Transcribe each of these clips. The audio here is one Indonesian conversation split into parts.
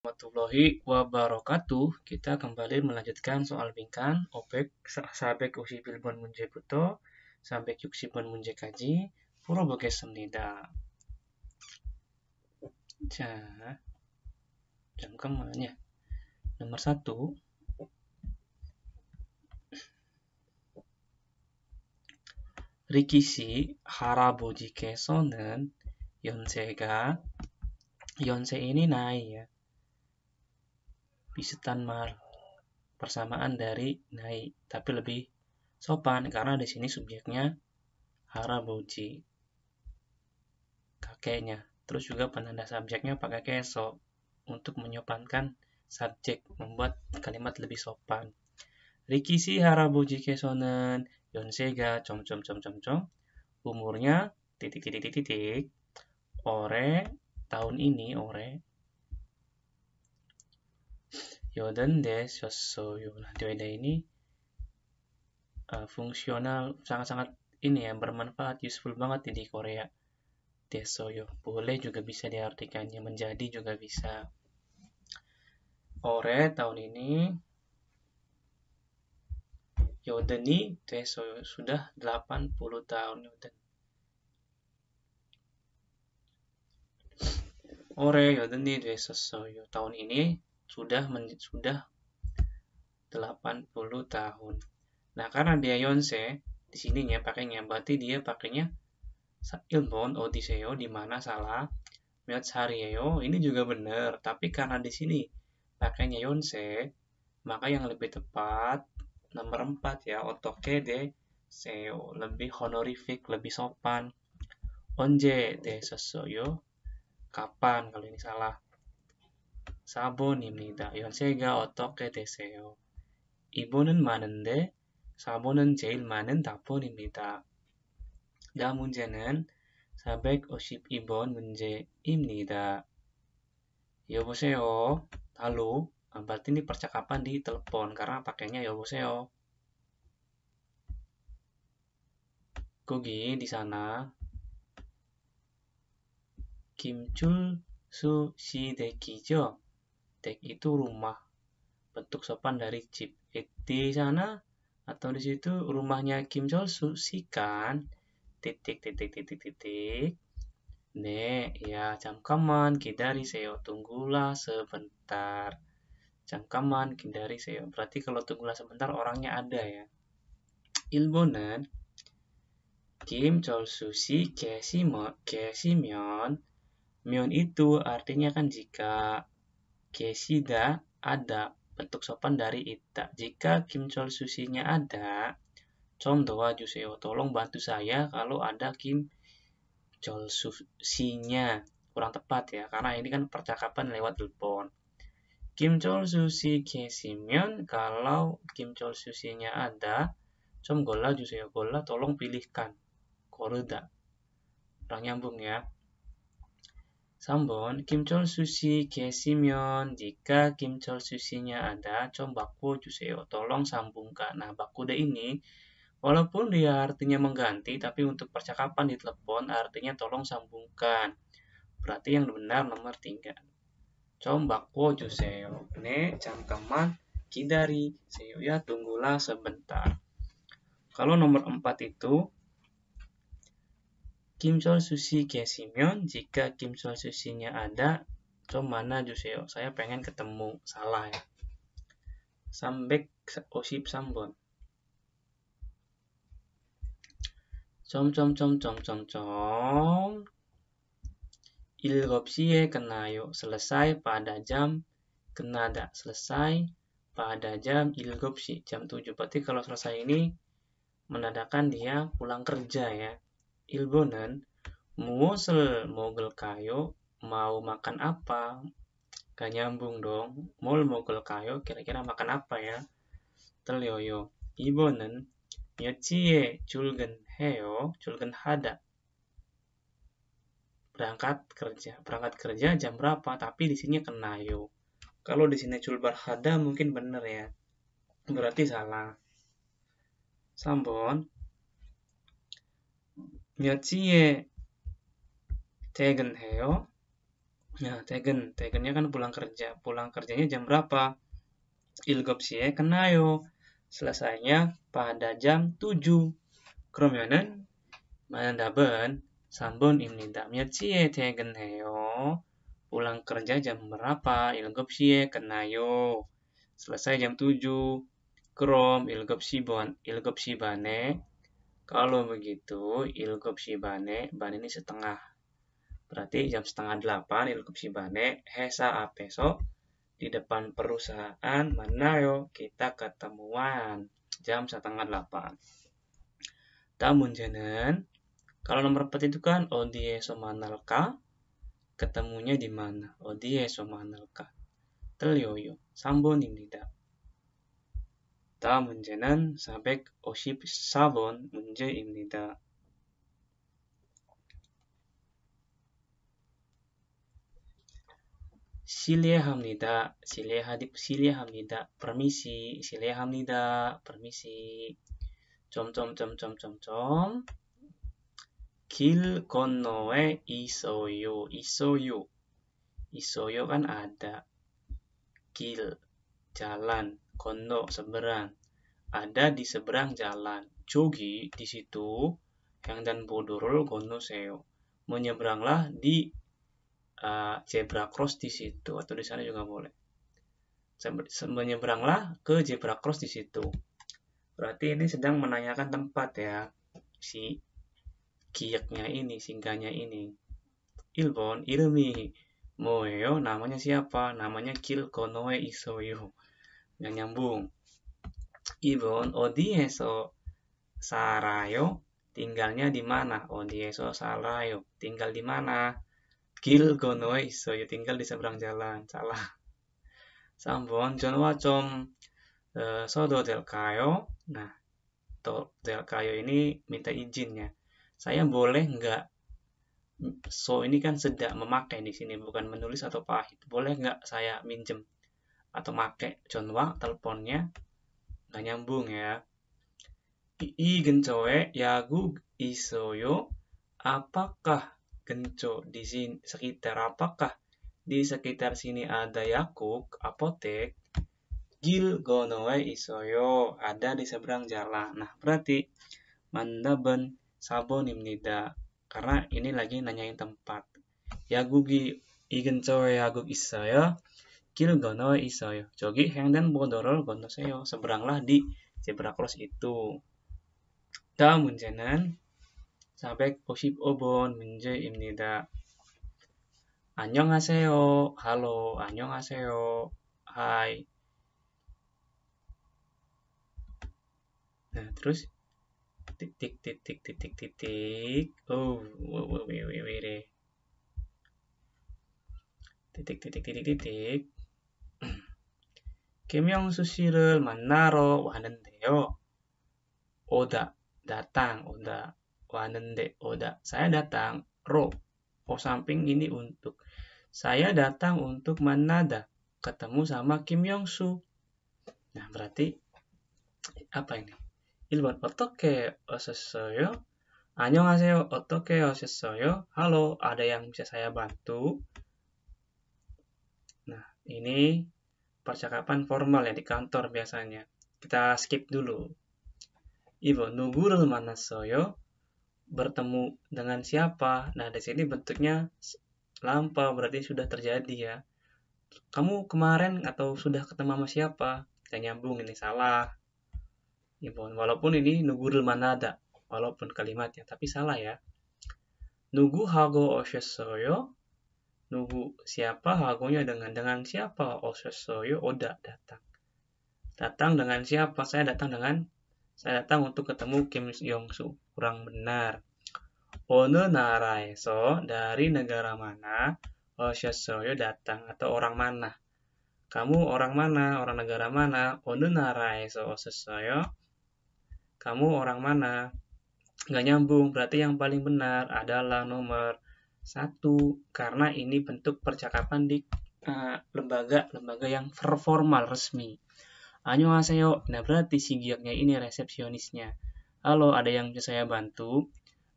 warahmatullahi wabarakatuh. Kita kembali melanjutkan soal bingkan OPEC sabek usi bilbon munje buto sabek yuksi bon munje kaji puro boke semnida. Ja, jam kemana? Nomor satu. Rikishi harabuji kesonen yonsega Yonsei ini naik ya bisitan mal persamaan dari naik tapi lebih sopan karena di sini subjeknya Harabuchi kakeknya terus juga penanda subjeknya pakai keso untuk menyopankan subjek membuat kalimat lebih sopan Rikishi Harabuchi Kesonen Yonsega com com com com com umurnya titik titik titik titik ore tahun ini ore Yodan yo Nah, Yonadioida ini uh, fungsional sangat-sangat ini ya bermanfaat useful banget di Korea desoyo boleh juga bisa diartikannya menjadi juga bisa ore tahun ini Yodeni desoyo sudah 80 tahun Yoden ore Yodeni desoyo tahun ini sudah men, sudah 80 tahun. Nah, karena dia Yonse di sininya pakainya berarti dia pakainya ilbon otiseo di mana salah sariyo ini juga benar, tapi karena di sini pakainya Yonse maka yang lebih tepat nomor 4 ya otoke de seo lebih honorific, lebih sopan. Onje de yo. kapan kalau ini salah. 4번입니다. 연세가 어떻게 되세요? 2번은 많은데 4번은 제일 많은 답변입니다. 다음 문제는 452번 문제입니다. 여보세요. Halo. Berarti ini percakapan di telepon karena pakainya 여보세요. Kogi di sana. 김출 수시 대기죠? tek itu rumah. Bentuk sopan dari chip Di sana atau di situ rumahnya Kim Jol Soo si kan titik titik titik titik ne ya camkaman kidari seyo tunggulah sebentar camkaman kidari seyo berarti kalau tunggulah sebentar orangnya ada ya ilbonan Kim Jol Soo si kesimen mion itu artinya kan jika Kesida ada bentuk sopan dari ita. Jika Kim Chol susinya ada, com doa juseo. Tolong bantu saya kalau ada Kim Chol susinya. Kurang tepat ya, karena ini kan percakapan lewat telepon. Kim Chol susi Kesimion, kalau Kim Chol susinya ada, com gola juseo gola tolong pilihkan. koreda. Kurang nyambung ya. 3번 김철수씨 계시면 jika 김철수씨nya ada coba baku tolong sambungkan nah 바꾸다 ini walaupun dia artinya mengganti tapi untuk percakapan di telepon artinya tolong sambungkan berarti yang benar nomor tiga. coba baku juseo ne cangkeman kidari seyo ya tunggulah sebentar kalau nomor empat itu Kim Sol Susi Kesimyon, jika Kim Sol Susinya ada, so mana Juseo? Saya pengen ketemu. Salah ya. Sambek Osip Sambon. Com com com com com com. kena yuk selesai pada jam kenada selesai pada jam ilgopsi jam 7. Berarti kalau selesai ini menandakan dia pulang kerja ya. Ilbonan muosel mogel kayo mau makan apa gak nyambung dong Mau mogel kayo kira-kira makan apa ya terlioyo 이번은 heo, julgen hada. berangkat kerja berangkat kerja jam berapa tapi di sini kena yo kalau di sini hada mungkin bener ya berarti salah sambon 몇 시에 퇴근해요? 야, 퇴근. 퇴근nya kan pulang kerja. Pulang kerjanya jam berapa? 7시에 끝나요. Selesainya pada jam 7. 그러면은 답은 3번입니다. 몇 시에 퇴근해요? Pulang kerja jam berapa? 7시에 끝나요. Selesai jam 7. 그럼 일곱시 반, 시 반에 kalau begitu, Ilgub Shibane, Bane ini setengah. Berarti jam setengah delapan, si Shibane, Hesa Apeso, di depan perusahaan mana yo kita ketemuan jam setengah delapan. Tamun jenen, kalau nomor empat itu kan Odie Somanalka, ketemunya di mana? Odie Somanalka. Telioyo, sambon nimnida. 다 문제는 454번 문제입니다. 실례합니다. 실례하디 실례합니다. permisi. 실례합니다. permisi. 점점점점점점 길 건너에 있어요. 있어요. 있어요 kan ada. 길 jalan Kondo seberang. Ada di seberang jalan. cugi di situ. Yang dan bodorul Kondo Seo. Menyeberanglah di uh, zebra cross di situ atau di sana juga boleh. Menyeberanglah ke zebra cross di situ. Berarti ini sedang menanyakan tempat ya si kiyaknya ini, singgahnya ini. Ilbon, ilmi. Moeo namanya siapa? Namanya Kil Konoe Isoyo yang nyambung. Ibon odieso sarayo tinggalnya di mana? Odieso sarayo tinggal di mana? Gilgonoe so ya tinggal di seberang jalan. Salah. Sambon John Wacom uh, eh, Sodo del Kayo. Nah, to, del Kayo ini minta izinnya. Saya boleh nggak so ini kan sedang memakai di sini bukan menulis atau pahit. Boleh nggak saya minjem? atau make John Wang teleponnya nggak nyambung ya. I gencoe yagu isoyo apakah genco di sini sekitar apakah di sekitar sini ada yakuk apotek gil gonoe isoyo ada di seberang jalan nah berarti mandaben sabonimnida karena ini lagi nanyain tempat yagugi igencoe yaguk isoyo iso 길건너 있어요. 저기 횡단 보도를 건너세요. seberanglah di zebra cross itu. 다음 문제는 455번 문제입니다. 안녕하세요. 할로. 안녕하세요. 하이. Nah, terus tik tik tik tik titik, tik tik tik. Oh, wait wait wait wait. Titik titik titik titik. 김영수 씨를 만나러 왔는데요. 오다 datang 오다 wanende, 오다 saya datang ro o samping ini untuk saya datang untuk manada ketemu sama Kim Yong Su. Nah berarti apa ini? otoke, 어떻게 오셨어요? 안녕하세요. 어떻게 osesoyo, Halo, ada yang bisa saya bantu? Nah, ini percakapan formal ya di kantor biasanya. Kita skip dulu. Ibu nunggu mana soyo bertemu dengan siapa? Nah, di sini bentuknya lampau berarti sudah terjadi ya. Kamu kemarin atau sudah ketemu sama siapa? Saya nyambung ini salah. Ibu walaupun ini nunggu rumah ada, walaupun kalimatnya tapi salah ya. Nugu hago oshesoyo nunggu siapa Lagunya dengan dengan siapa Ososoyo oh, Oda oh, datang datang dengan siapa saya datang dengan saya datang untuk ketemu Kim Yong Soo kurang benar Ono oh, Naraeso dari negara mana Ososoyo datang atau orang mana kamu orang mana orang negara mana Ono Naraeso Ososoyo kamu orang mana nggak nyambung berarti yang paling benar adalah nomor satu, karena ini bentuk percakapan di lembaga-lembaga eh, uh, yang formal resmi. aseo, Nah, berarti si giaknya ini resepsionisnya. Halo, ada yang bisa saya bantu?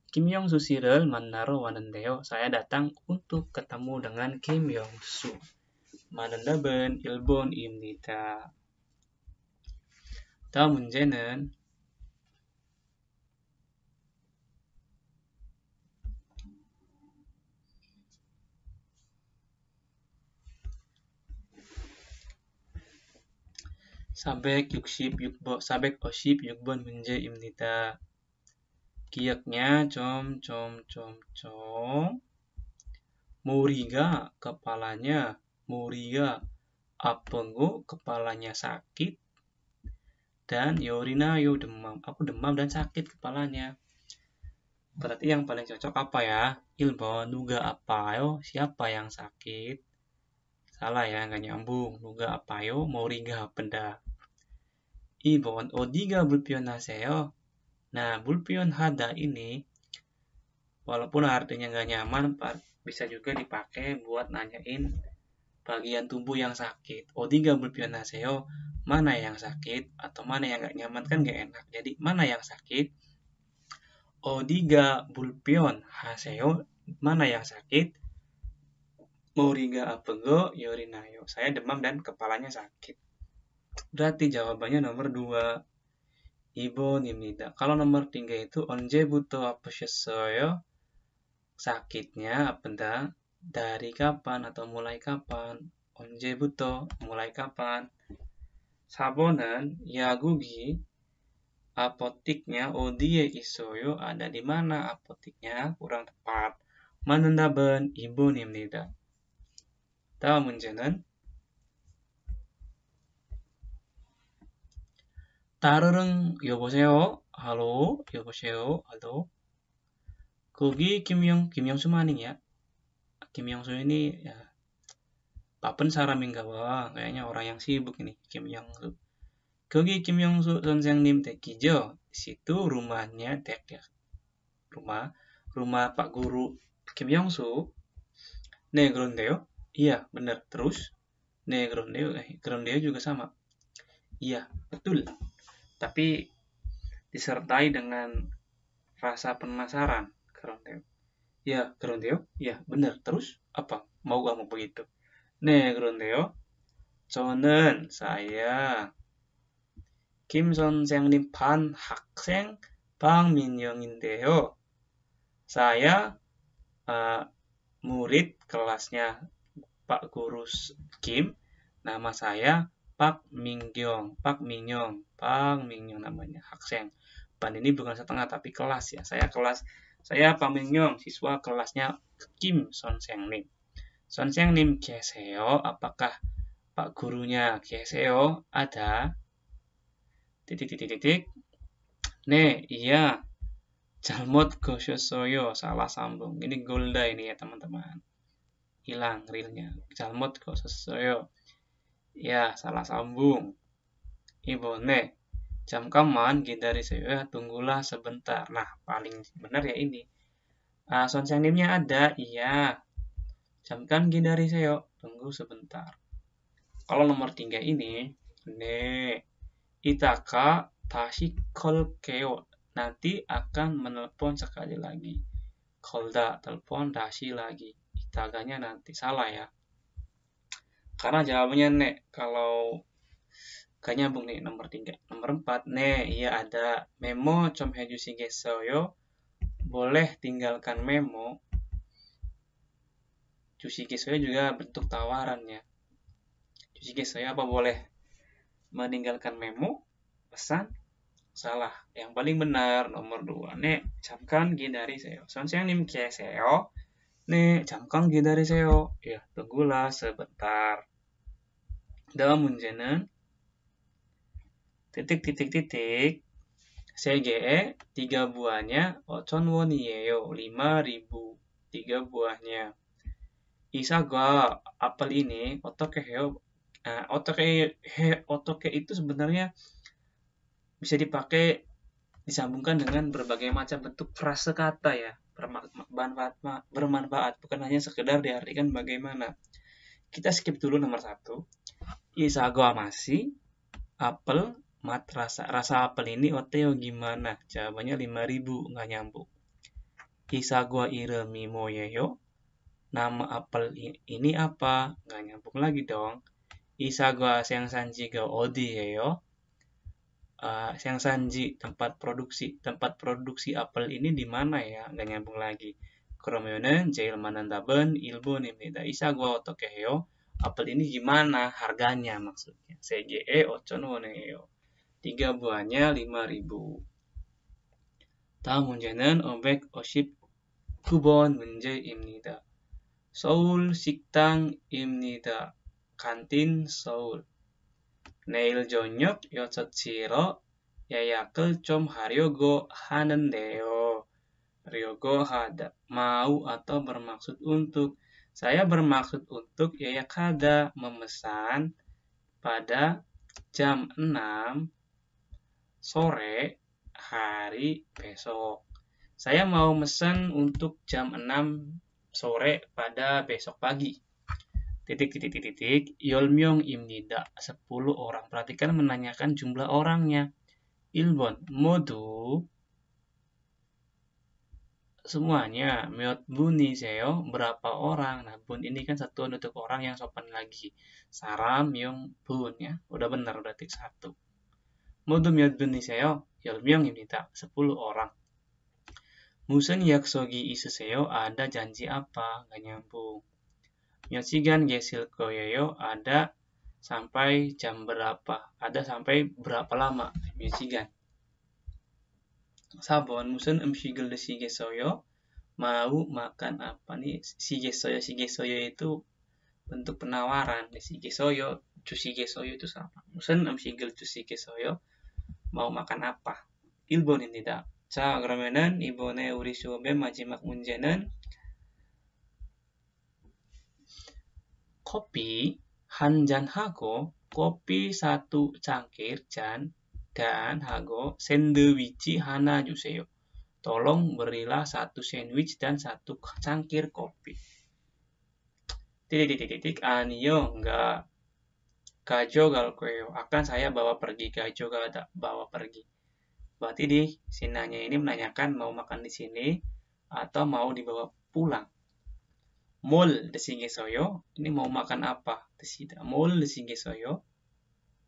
Kim Yong Soo Sirel Manaro Wanendeo. Saya datang untuk ketemu dengan Kim Yong Soo. 만난다면 Ilbon, Imnita, Tahu 문제는 Sabek yukship yukbo sabek oship yukbon munje imnita. Kiyaknya com com com com. Muriga kepalanya Muriga Apengo kepalanya sakit dan Yorina yo demam. Aku demam dan sakit kepalanya. Berarti yang paling cocok apa ya? Ilbo nuga apa yo? Siapa yang sakit? Salah ya, nggak nyambung. Nuga apa yo? Moriga benda. 2번 어디가 불편하세요? Nah, 불편하다 hada ini walaupun artinya nggak nyaman, bisa juga dipakai buat nanyain bagian tubuh yang sakit. Odiga bulpionaseo, mana yang sakit atau mana yang nggak nyaman kan nggak enak. Jadi mana yang sakit? Odiga bulpion haseo, mana yang sakit? Moriga apego yorinayo, ya saya demam dan kepalanya sakit. Berarti jawabannya nomor 2. nimida. Kalau nomor 3 itu onjebuto sesoyo? Sakitnya apa benda dari kapan atau mulai kapan. Onjebuto mulai kapan. Sabonan yagugi apotiknya odie isoyo ada di mana apotiknya kurang tepat. ben Manundaben nimida. Tahu menjenan? 따르릉 여보세요. 할로 여보세요. 할로. 거기 김영 김영수 아니냐? 김영수 ini ya, bapen saramingga wah kayaknya orang yang sibuk ini Kimyongsu. Kogi Kimyongsu nim Tekijo di situ rumahnya Tek ya. Rumah rumah Pak Guru Kim Su. nee Grondeo. Iya, benar. Terus nee Grondeo, eh, Grondeo juga sama. Iya, betul tapi disertai dengan rasa penasaran Gerontio ya Gerontio ya benar terus apa mau kamu begitu 네 Gerontio 저는 saya Kim Lim Pan Hak Son Seng Pang Min Yong In 박민영인데요 saya uh, murid kelasnya Pak Guru Kim. Nama saya Pak Mingyong, Pak Mingyong, Pak Mingyong namanya, Hakseng. Ban ini bukan setengah tapi kelas ya. Saya kelas, saya Pak Mingyong, siswa kelasnya Kim Son Seng Lim. Son Seng Lim Keseo, apakah Pak gurunya Keseo ada? Titik titik titik. Ne, iya. Jalmot Soyo, salah sambung. Ini golda ini ya teman-teman. Hilang realnya. Jalmot Soyo. Ya, salah sambung. ibu Ibone. Jam kaman dari saya tunggulah sebentar. Nah, paling benar ya ini. Uh, ah, sonsenimnya ada, iya. Jam kan dari saya, tunggu sebentar. Kalau nomor tiga ini, ne itaka tashi kol keo nanti akan menelpon sekali lagi. Kolda telepon dashi lagi. Itaganya nanti salah ya. Karena jawabannya nek kalau kayaknya bung nih nomor tiga, Nomor empat nek iya ada memo com heju soyo boleh tinggalkan memo. Jusige soyo juga bentuk tawarannya. Jusige soyo apa boleh meninggalkan memo, pesan, salah. Yang paling benar nomor dua Nek camkan dari seo. nih yang nim seo. Nek camkan dari seo. Ya, tunggulah sebentar. Dalam म्हणजेनं titik titik titik CGE 3 buahnya Ochon lima 5000 3 buahnya Isaga apel ini otoke heo uh, otoke he, otoke itu sebenarnya bisa dipakai disambungkan dengan berbagai macam bentuk frase kata ya bermanfaat bermanfaat bukan hanya sekedar diartikan bagaimana kita skip dulu nomor satu Isago amasi apel mat rasa rasa apel ini oteo gimana? Jawabannya 5000 nggak nyambung. Isago iremi moyeyo nama apel ini apa? Nggak nyambung lagi dong. Isago yang sanji ga odi yeyo. Uh, yang sanji tempat produksi tempat produksi apel ini di mana ya nggak nyambung lagi kromeonen jail manandaben ilbu nimnida isago yo apel ini gimana harganya maksudnya CGE Ocononeo tiga buahnya ribu tahun jenen obek oship kubon menje imnida Seoul siktang imnida kantin Seoul Neil Jonyok yotsatsiro yayakel com haryogo hanendeo Haryogo hada mau atau bermaksud untuk saya bermaksud untuk Yaya Kada memesan pada jam 6 sore hari besok. Saya mau mesen untuk jam 6 sore pada besok pagi. Titik, titik, titik, titik. Yolmyong imnida. 10 orang. Perhatikan menanyakan jumlah orangnya. Ilbon. Modu semuanya miot buni seyo berapa orang nah bun ini kan satu untuk orang yang sopan lagi saram yung bun ya udah benar udah satu modu miot buni seyo yol ini tak sepuluh orang musen yaksogi isu seyo ada janji apa gak nyambung sigan gesil koyoyo ada sampai jam berapa ada sampai berapa lama sigan sabon musun umshigel de soyo mau makan apa nih shige soyo itu bentuk penawaran de soyo cu soyo itu sama musun umshigel cu soyo mau makan apa ini tidak cha agramenan ibone urisuobe majimak munjenen kopi hanjan hago kopi satu cangkir jan dan hago sandwichi hana juseyo. Tolong berilah satu sandwich dan satu cangkir kopi. Titik titik titik anio ah, enggak kajo gal galkoyo akan saya bawa pergi kajo gal bawa pergi. Berarti di sinanya ini menanyakan mau makan di sini atau mau dibawa pulang. Mul desinge soyo, ini mau makan apa? Desida. Mul desinge soyo,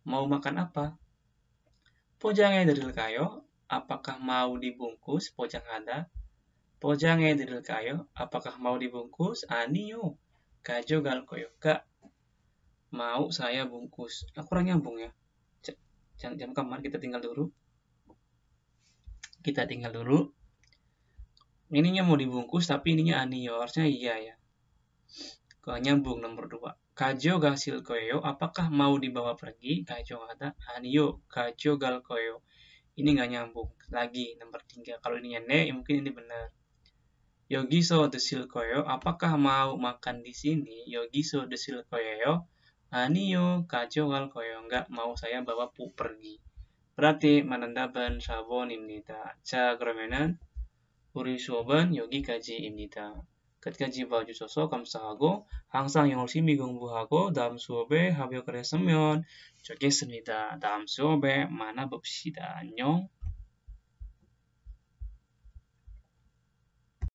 mau makan apa? Pojangnya kayo, Apakah mau dibungkus? pojang Pojangnya dari kayo, Apakah mau dibungkus? Aniyo, ah, Kajo gal koyo kak. Mau saya bungkus. Aku orang nyambung ya. Jangan jam kamar kita tinggal dulu. Kita tinggal dulu. Ininya mau dibungkus tapi ininya aniyo. Ah, Harusnya iya ya. Kau nyambung nomor dua. Kajo gasil koyo, apakah mau dibawa pergi? Kajo kata, anio, ah, kajo gal koyo. Ini nggak nyambung. Lagi, nomor tiga. Kalau ini ne, ya mungkin ini benar. Yogi Yogiso desil koyo, apakah mau makan di sini? Yogi Yogiso desil koyo, anio, ah, kajo gal koyo. Nggak mau saya bawa pu pergi. Berarti menandaban sabon imnita. Cagramenan urisoban yogi kaji imnita. 끝까지 봐주셔서 감사하고 항상 영어 심히 공부하고 다음 수업에 합격을 했으면 좋겠습니다. 다음 수업에 만나봅시다. 안녕.